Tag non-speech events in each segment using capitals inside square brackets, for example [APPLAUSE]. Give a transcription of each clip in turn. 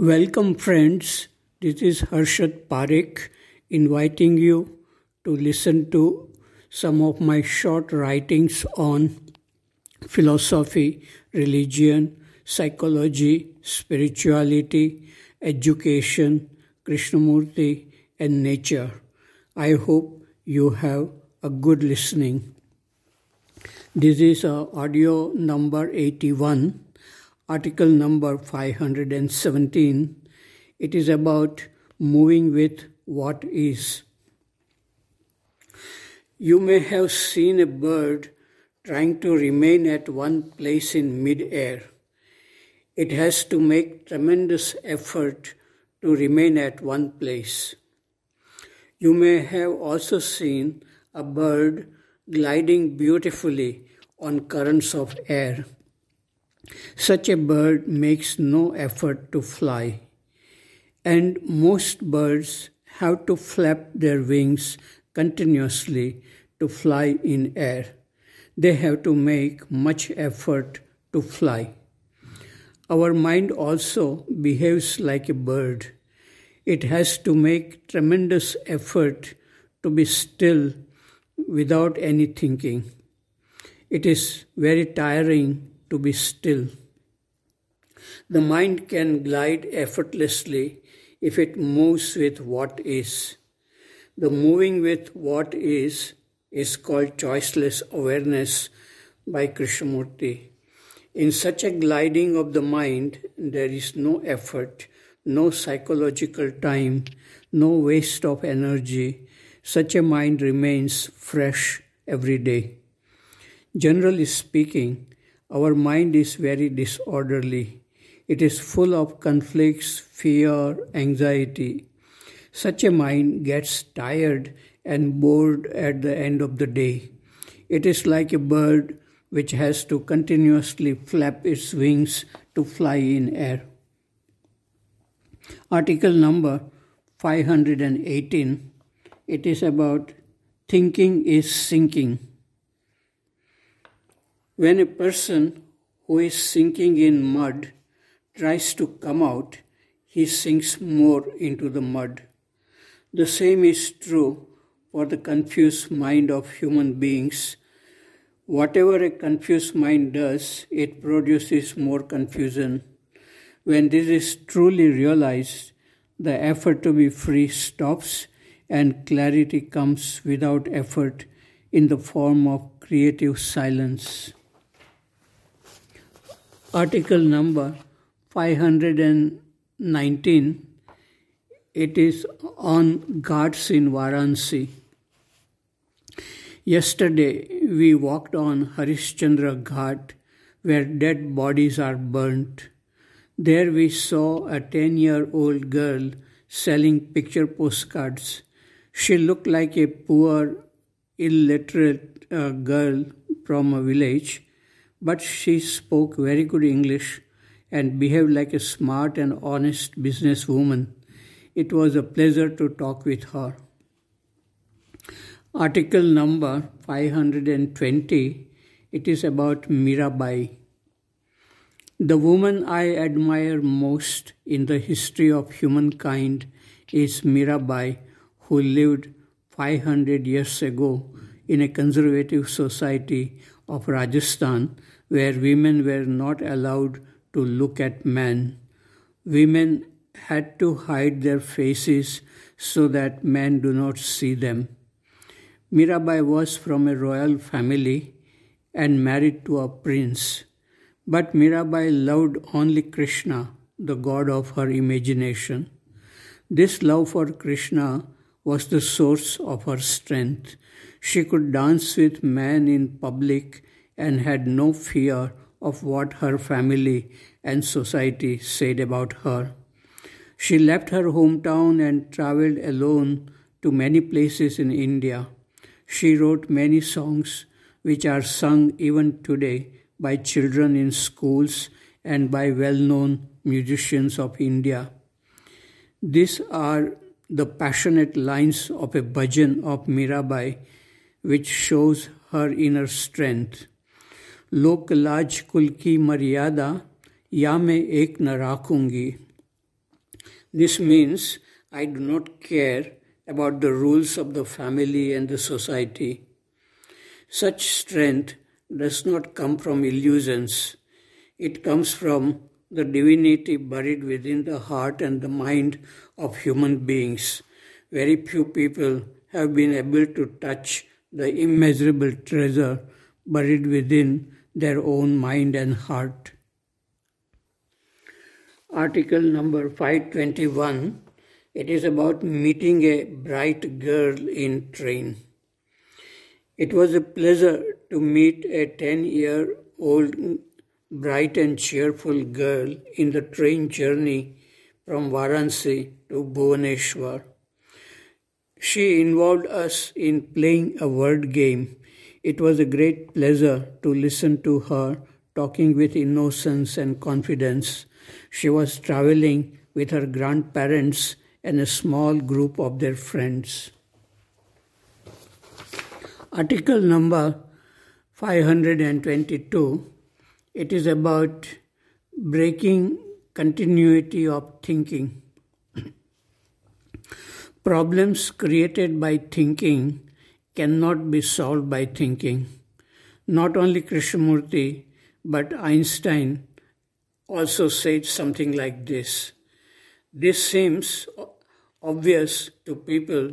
Welcome, friends. This is Harshad Parekh inviting you to listen to some of my short writings on philosophy, religion, psychology, spirituality, education, Krishnamurti, and nature. I hope you have a good listening. This is uh, audio number 81 article number 517. It is about moving with what is. You may have seen a bird trying to remain at one place in mid air. It has to make tremendous effort to remain at one place. You may have also seen a bird gliding beautifully on currents of air. Such a bird makes no effort to fly, and most birds have to flap their wings continuously to fly in air. They have to make much effort to fly. Our mind also behaves like a bird. It has to make tremendous effort to be still without any thinking. It is very tiring to be still. The mind can glide effortlessly if it moves with what is. The moving with what is is called choiceless awareness by Krishnamurti. In such a gliding of the mind, there is no effort, no psychological time, no waste of energy. Such a mind remains fresh every day. Generally speaking, our mind is very disorderly. It is full of conflicts, fear, anxiety. Such a mind gets tired and bored at the end of the day. It is like a bird which has to continuously flap its wings to fly in air. Article number 518 it is about thinking is sinking. When a person who is sinking in mud tries to come out, he sinks more into the mud. The same is true for the confused mind of human beings. Whatever a confused mind does, it produces more confusion. When this is truly realized, the effort to be free stops and clarity comes without effort in the form of creative silence article number 519. It is on Ghats in Varanasi. Yesterday, we walked on Harishchandra Ghat where dead bodies are burnt. There we saw a 10 year old girl selling picture postcards. She looked like a poor, illiterate uh, girl from a village but she spoke very good English and behaved like a smart and honest businesswoman. It was a pleasure to talk with her. Article number 520 it is about Mirabai. The woman I admire most in the history of humankind is Mirabai, who lived 500 years ago in a conservative society of Rajasthan where women were not allowed to look at men. Women had to hide their faces so that men do not see them. Mirabai was from a royal family and married to a prince. But Mirabai loved only Krishna, the god of her imagination. This love for Krishna was the source of her strength. She could dance with men in public and had no fear of what her family and society said about her. She left her hometown and traveled alone to many places in India. She wrote many songs which are sung even today by children in schools and by well known musicians of India. These are the passionate lines of a bhajan of Mirabai, which shows her inner strength. लोकलाज कुल की मर्यादा या मैं एक न राखूंगी this means I do not care about the rules of the family and the society such strength does not come from illusions it comes from the divinity buried within the heart and the mind of human beings. Very few people have been able to touch the immeasurable treasure buried within their own mind and heart. Article number 521 it is about meeting a bright girl in train. It was a pleasure to meet a 10 year old bright and cheerful girl in the train journey from Varanasi to Bhuvaneshwar. She involved us in playing a word game it was a great pleasure to listen to her talking with innocence and confidence. She was traveling with her grandparents and a small group of their friends. Article number 522 it is about breaking continuity of thinking. [CLEARS THROAT] Problems created by thinking cannot be solved by thinking. Not only Krishnamurti, but Einstein also said something like this. This seems obvious to people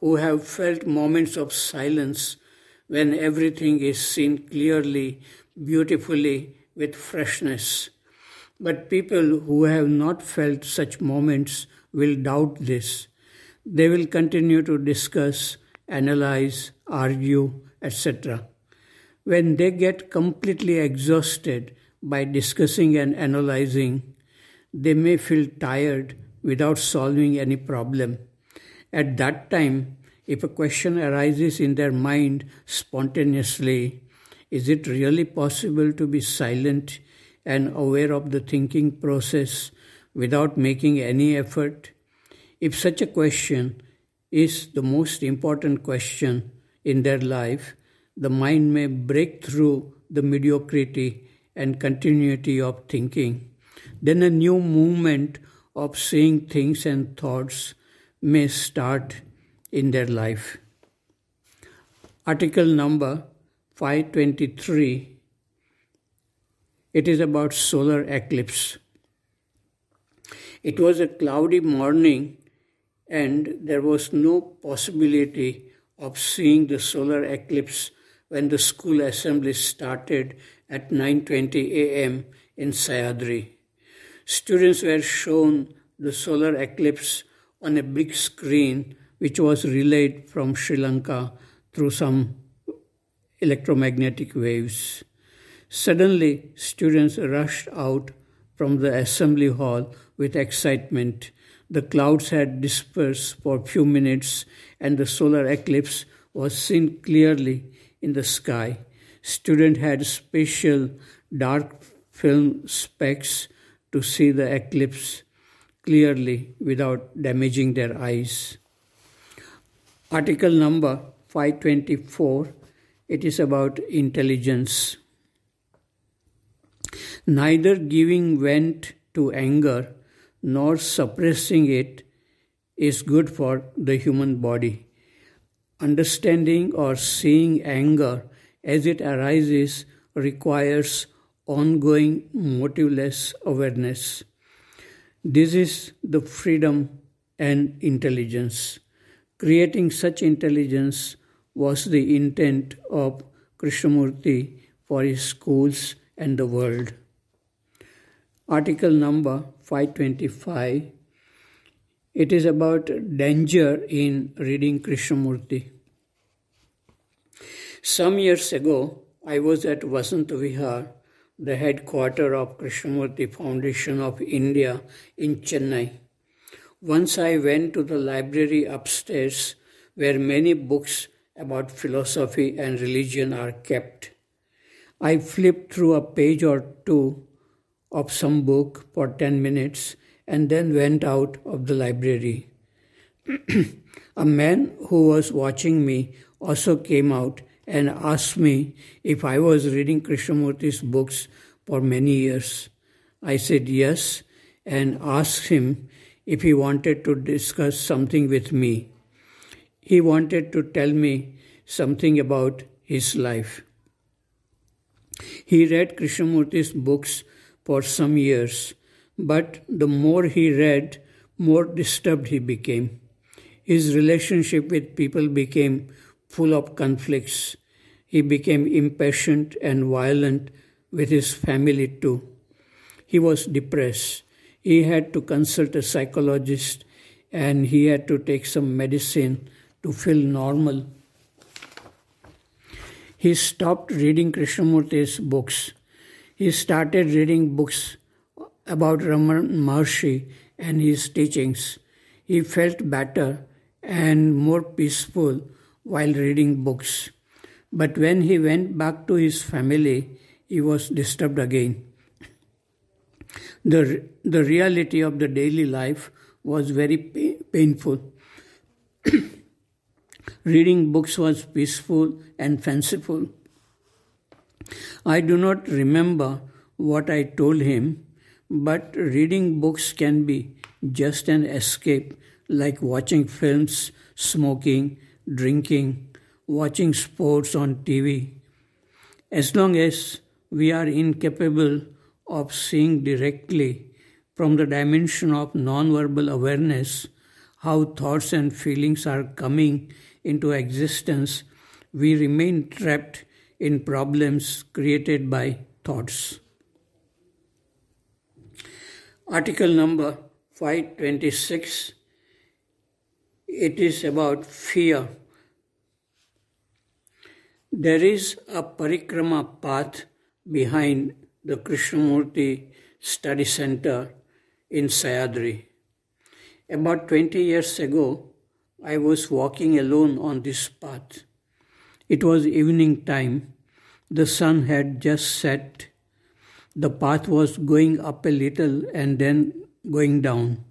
who have felt moments of silence when everything is seen clearly, beautifully, with freshness. But people who have not felt such moments will doubt this. They will continue to discuss analyze, argue, etc. When they get completely exhausted by discussing and analyzing, they may feel tired without solving any problem. At that time, if a question arises in their mind spontaneously, is it really possible to be silent and aware of the thinking process without making any effort? If such a question is the most important question in their life, the mind may break through the mediocrity and continuity of thinking. Then a new movement of seeing things and thoughts may start in their life. Article number 523 it is about solar eclipse. It was a cloudy morning and there was no possibility of seeing the solar eclipse when the school assembly started at 9:20 a.m. in Sayadri. Students were shown the solar eclipse on a big screen which was relayed from Sri Lanka through some electromagnetic waves. Suddenly, students rushed out from the assembly hall with excitement the clouds had dispersed for a few minutes, and the solar eclipse was seen clearly in the sky. Students had special dark film specs to see the eclipse clearly without damaging their eyes. Article number 524 it is about intelligence. Neither giving vent to anger nor suppressing it is good for the human body. Understanding or seeing anger as it arises requires ongoing motiveless awareness. This is the freedom and intelligence. Creating such intelligence was the intent of Krishnamurti for his schools and the world article number 525. It is about danger in reading Krishnamurti. Some years ago, I was at Vasant Vihar, the headquarters of Krishnamurti Foundation of India in Chennai. Once I went to the library upstairs where many books about philosophy and religion are kept. I flipped through a page or two of some book for 10 minutes and then went out of the library. [CLEARS THROAT] a man who was watching me also came out and asked me if I was reading Krishnamurti's books for many years. I said yes and asked him if he wanted to discuss something with me. He wanted to tell me something about his life. He read Krishnamurti's books for some years, but the more he read, more disturbed he became. His relationship with people became full of conflicts. He became impatient and violent with his family too. He was depressed. He had to consult a psychologist and he had to take some medicine to feel normal. He stopped reading Krishnamurti's books he started reading books about Raman Maharshi and his teachings. He felt better and more peaceful while reading books. But when he went back to his family, he was disturbed again. The, the reality of the daily life was very pain, painful. [CLEARS THROAT] reading books was peaceful and fanciful. I do not remember what I told him, but reading books can be just an escape, like watching films, smoking, drinking, watching sports on TV. As long as we are incapable of seeing directly from the dimension of nonverbal awareness how thoughts and feelings are coming into existence, we remain trapped in problems created by thoughts. Article number 526 it is about fear. There is a parikrama path behind the Krishnamurti Study Center in Sayadri. About 20 years ago, I was walking alone on this path. It was evening time. The sun had just set. The path was going up a little and then going down.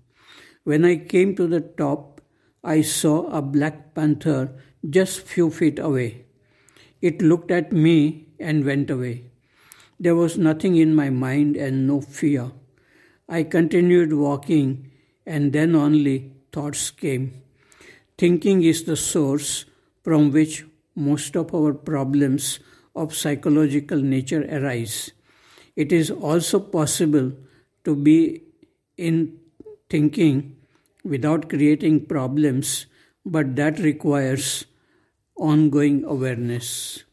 When I came to the top, I saw a black panther just few feet away. It looked at me and went away. There was nothing in my mind and no fear. I continued walking and then only thoughts came. Thinking is the source from which most of our problems of psychological nature arise. It is also possible to be in thinking without creating problems, but that requires ongoing awareness.